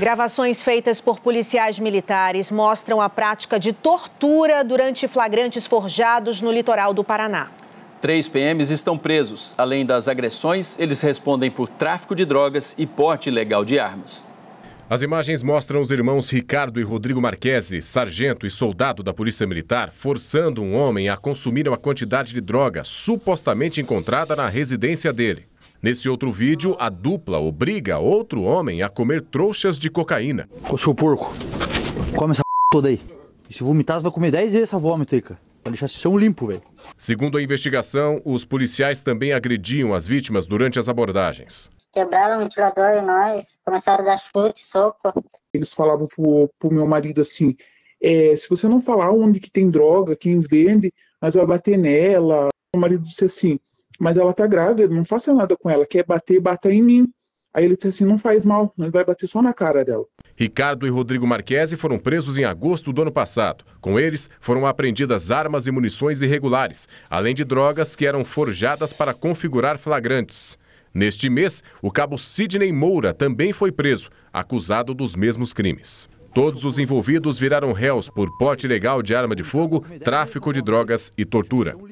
Gravações feitas por policiais militares mostram a prática de tortura durante flagrantes forjados no litoral do Paraná. Três PMs estão presos. Além das agressões, eles respondem por tráfico de drogas e porte ilegal de armas. As imagens mostram os irmãos Ricardo e Rodrigo Marquese, sargento e soldado da Polícia Militar, forçando um homem a consumir uma quantidade de droga supostamente encontrada na residência dele. Nesse outro vídeo, a dupla obriga outro homem a comer trouxas de cocaína. Ô, o porco, come essa p... toda aí. E se vomitar, você vai comer 10 vezes essa vômito aí, cara. Pra deixar chão limpo, velho. Segundo a investigação, os policiais também agrediam as vítimas durante as abordagens. Quebraram o ventilador em nós, começaram a dar chute, soco. Eles falavam pro, pro meu marido assim, é, se você não falar onde que tem droga, quem vende, mas vai bater nela. O marido disse assim, mas ela tá grávida, não faça nada com ela, quer bater, bata em mim. Aí ele disse assim: não faz mal, mas vai bater só na cara dela. Ricardo e Rodrigo Marquesi foram presos em agosto do ano passado. Com eles, foram apreendidas armas e munições irregulares, além de drogas que eram forjadas para configurar flagrantes. Neste mês, o cabo Sidney Moura também foi preso, acusado dos mesmos crimes. Todos os envolvidos viraram réus por porte ilegal de arma de fogo, tráfico de drogas e tortura.